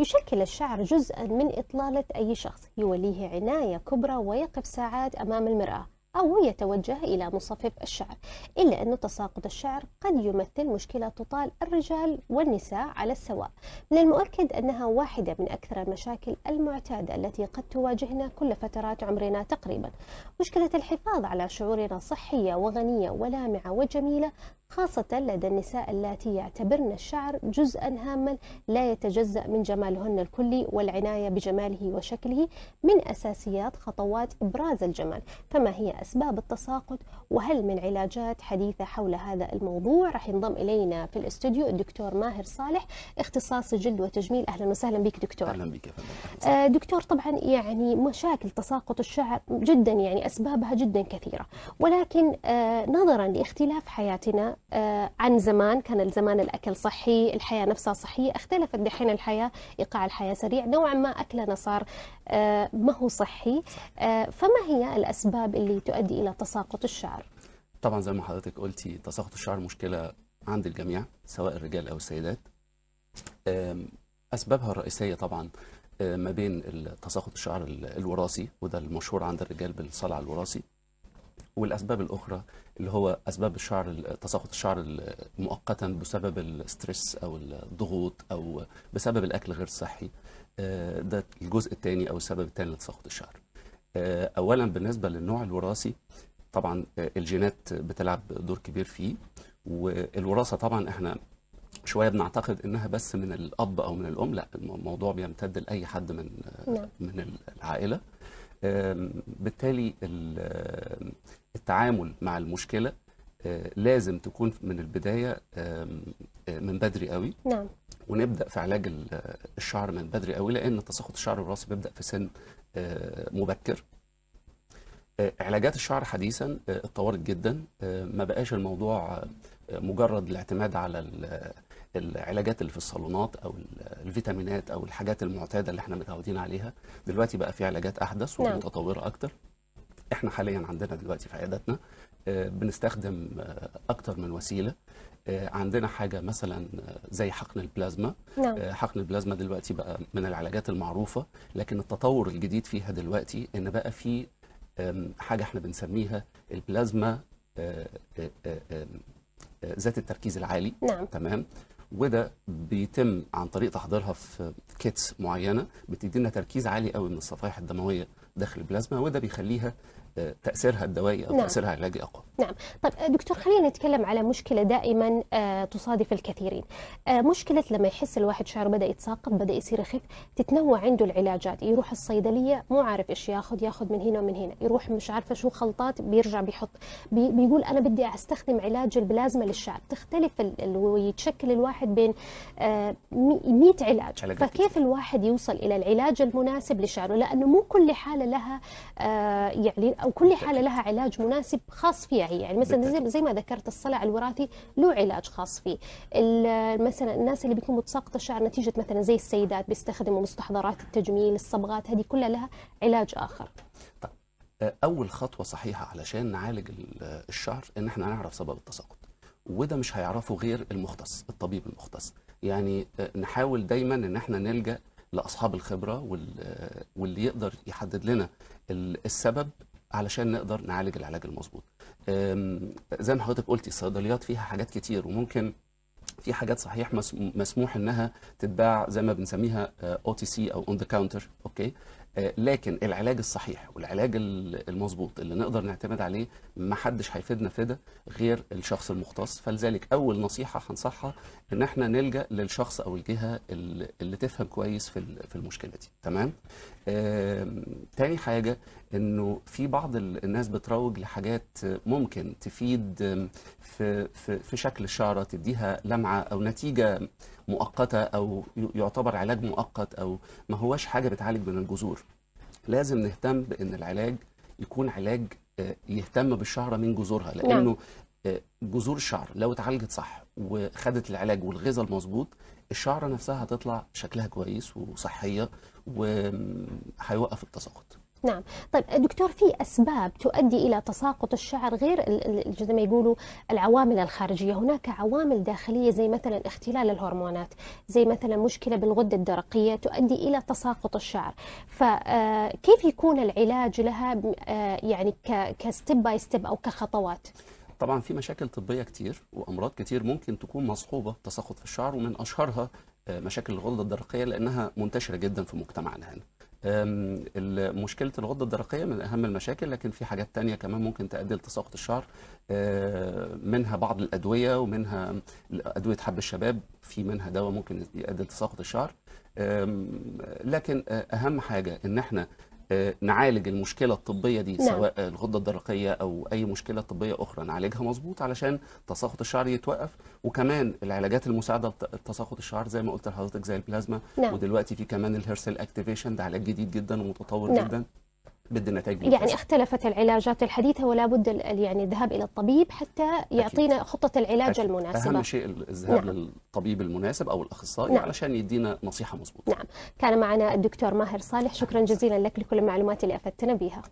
يشكل الشعر جزءا من إطلالة أي شخص يوليه عناية كبرى ويقف ساعات أمام المرآة أو يتوجه إلى مصفف الشعر إلا أن تساقط الشعر قد يمثل مشكلة تطال الرجال والنساء على السواء من المؤكد أنها واحدة من أكثر المشاكل المعتادة التي قد تواجهنا كل فترات عمرنا تقريبا مشكلة الحفاظ على شعورنا صحية وغنية ولامعة وجميلة خاصة لدى النساء اللاتي يعتبرن الشعر جزءا هاما لا يتجزأ من جمالهن الكلي والعناية بجماله وشكله من أساسيات خطوات إبراز الجمال فما هي أسباب التساقط وهل من علاجات حديثة حول هذا الموضوع راح ينضم إلينا في الاستوديو الدكتور ماهر صالح اختصاص جلد وتجميل أهلا وسهلا بك دكتور أهلا بك فندم أه، دكتور طبعا يعني مشاكل تساقط الشعر جدا يعني أسبابها جدا كثيرة ولكن أه، نظرا لاختلاف حياتنا أه، عن زمان كان الزمان الأكل صحي الحياة نفسها صحية اختلفت دحين الحياة إيقاع الحياة سريع نوعا ما أكلنا صار ما هو صحي فما هي الأسباب اللي تؤدي إلى تساقط الشعر؟ طبعا زي ما حضرتك قلتي تساقط الشعر مشكلة عند الجميع سواء الرجال أو السيدات أسبابها الرئيسية طبعا ما بين تساقط الشعر الوراثي وده المشهور عند الرجال بالصلع الوراثي والاسباب الاخرى اللي هو اسباب الشعر تساقط الشعر مؤقتا بسبب الستريس او الضغوط او بسبب الاكل غير صحي آه، ده الجزء الثاني او السبب الثاني لتساقط الشعر آه، اولا بالنسبه للنوع الوراثي طبعا آه، الجينات بتلعب دور كبير فيه والوراثه طبعا احنا شويه بنعتقد انها بس من الاب او من الام لا الموضوع بيمتد لاي حد من نعم. من العائله بالتالي التعامل مع المشكله آه، لازم تكون من البدايه آه، من بدري قوي نعم ونبدا في علاج الشعر من بدري قوي لان تساقط الشعر الراسي بيبدا في سن آه، مبكر علاجات الشعر حديثا اتطورت جدا ما بقاش الموضوع مجرد الاعتماد على العلاجات اللي في الصالونات او الفيتامينات او الحاجات المعتاده اللي احنا متعودين عليها دلوقتي بقى في علاجات احدث نعم. ومتطوره اكتر احنا حاليا عندنا دلوقتي في عياداتنا آه، بنستخدم آه، اكتر من وسيله آه، عندنا حاجه مثلا زي حقن البلازما نعم. حقن البلازما دلوقتي بقى من العلاجات المعروفه لكن التطور الجديد فيها دلوقتي ان بقى في حاجه احنا بنسميها البلازما ذات التركيز العالي نعم. تمام وده بيتم عن طريق تحضيرها في كيتس معينه بتدينا تركيز عالي قوي من الصفائح الدمويه داخل البلازما وده بيخليها تاثيرها الدوائي او نعم. تاثيرها العلاجي اقوى. نعم، طب دكتور خلينا نتكلم على مشكله دائما آه، تصادف الكثيرين. آه، مشكله لما يحس الواحد شعره بدا يتساقط، بدا يصير يخف، تتنوع عنده العلاجات، يروح الصيدليه مو عارف ايش ياخذ، ياخذ من هنا ومن هنا، يروح مش عارفه شو خلطات بيرجع بيحط، بي بيقول انا بدي استخدم علاج البلازما للشعر، تختلف ويتشكل الواحد بين 100 آه، علاج، فكيف الواحد يوصل الى العلاج المناسب لشعره؟ لانه مو كل حاله لها يعني او كل حاله لها علاج مناسب خاص فيها هي يعني مثلا زي ما ذكرت الصلع الوراثي له علاج خاص فيه مثلا الناس اللي بيكون متساقطه الشعر نتيجه مثلا زي السيدات بيستخدموا مستحضرات التجميل الصبغات هذه كلها لها علاج اخر طيب آه، اول خطوه صحيحه علشان نعالج الشعر ان احنا نعرف سبب التساقط وده مش هيعرفه غير المختص الطبيب المختص يعني آه، نحاول دايما ان احنا نلجا لاصحاب الخبره آه، واللي يقدر يحدد لنا السبب علشان نقدر نعالج العلاج المظبوط زي ما حضرتك قلتي الصيدليات فيها حاجات كتير وممكن في حاجات صحيح مسموح انها تتباع زي ما بنسميها آه، او تي سي او اون ذا كاونتر اوكي آه، لكن العلاج الصحيح والعلاج المظبوط اللي نقدر نعتمد عليه ما حدش هيفيدنا في ده غير الشخص المختص فلذلك اول نصيحه هنصحها ان احنا نلجا للشخص او الجهه اللي تفهم كويس في المشكله دي تمام تاني حاجه انه في بعض الناس بتروج لحاجات ممكن تفيد في في, في شكل الشعره تديها لمعه او نتيجه مؤقته او يعتبر علاج مؤقت او ما هواش حاجه بتعالج من الجذور لازم نهتم بان العلاج يكون علاج آه، يهتم بالشعره من جذورها نعم. لانه آه، جذور الشعر لو اتعالجت صح وخدت العلاج والغذاء المظبوط الشعره نفسها هتطلع شكلها كويس وصحيه وهيوقف التساقط نعم طيب دكتور في أسباب تؤدي إلى تساقط الشعر غير زي ما يقولوا العوامل الخارجية هناك عوامل داخلية زي مثلا اختلال الهرمونات زي مثلا مشكلة بالغدة الدرقية تؤدي إلى تساقط الشعر فكيف آه، يكون العلاج لها آه، يعني كستيب باي ستيب أو كخطوات طبعا في مشاكل طبية كتير وأمراض كتير ممكن تكون مصحوبة تساقط في الشعر ومن أشهرها آه، مشاكل الغدة الدرقية لأنها منتشرة جدا في مجتمعنا هنا مشكله الغده الدرقيه من اهم المشاكل لكن في حاجات تانية كمان ممكن تؤدي لتساقط الشعر أه، منها بعض الادويه ومنها ادويه حب الشباب في منها دواء ممكن يؤدي لتساقط الشعر لكن اهم حاجه ان احنا آه، نعالج المشكله الطبيه دي نعم. سواء الغده الدرقيه او اي مشكله طبيه اخرى نعالجها مظبوط علشان تساقط الشعر يتوقف وكمان العلاجات المساعده لتساقط الشعر زي ما قلت لحضرتك زي البلازما نعم. ودلوقتي في كمان الهيرسل اكتيفيشن ده علاج جديد جدا ومتطور نعم. جدا بدنا نتائج يعني اختلفت العلاجات الحديثه ولا بد يعني الذهاب الى الطبيب حتى يعطينا أكيد. خطه العلاج أكيد. المناسبه اهم شيء الذهاب نعم. للطبيب المناسب او الاخصائي نعم. علشان يدينا نصيحه مضبوطه نعم كان معنا الدكتور ماهر صالح شكرا جزيلا لك لكل المعلومات اللي افدتنا بها